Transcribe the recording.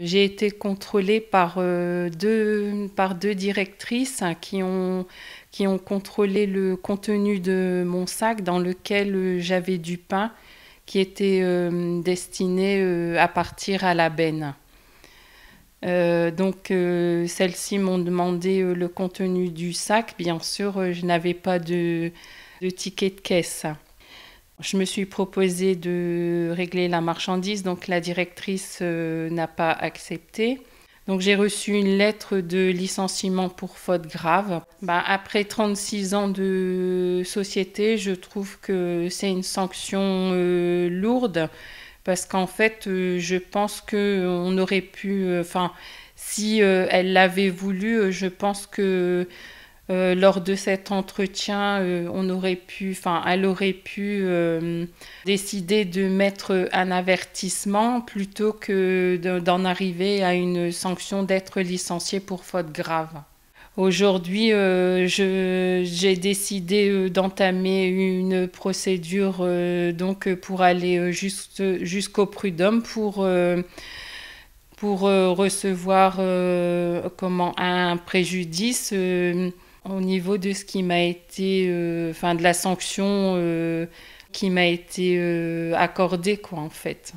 J'ai été contrôlée par, euh, deux, par deux directrices hein, qui, ont, contrôlé le contenu de mon sac dans lequel euh, j'avais du pain qui était euh, destiné à partir à la benne. donc celles-ci m'ont demandé le contenu du sac. Bien sûr, je n'avais pas de ticket de caisse. Je me suis proposé de régler la marchandise, donc la directrice euh, n'a pas accepté. Donc j'ai reçu une lettre de licenciement pour faute grave. Bah, après 36 ans de société, je trouve que c'est une sanction euh, lourde parce qu'en fait, euh, je pense on aurait pu, enfin, si elle l'avait voulu, je pense que euh, lors de cet entretien, euh, on aurait pu, enfin, elle aurait pu euh, décider de mettre un avertissement plutôt que d'en arriver à une sanction d'être licencié pour faute grave. Aujourd'hui, j'ai décidé d'entamer une procédure donc pour aller jusqu'au prud'homme pour pour recevoir comment un préjudice au niveau de ce qui m'a été, euh, enfin de la sanction euh, qui m'a été euh, accordée, quoi, en fait.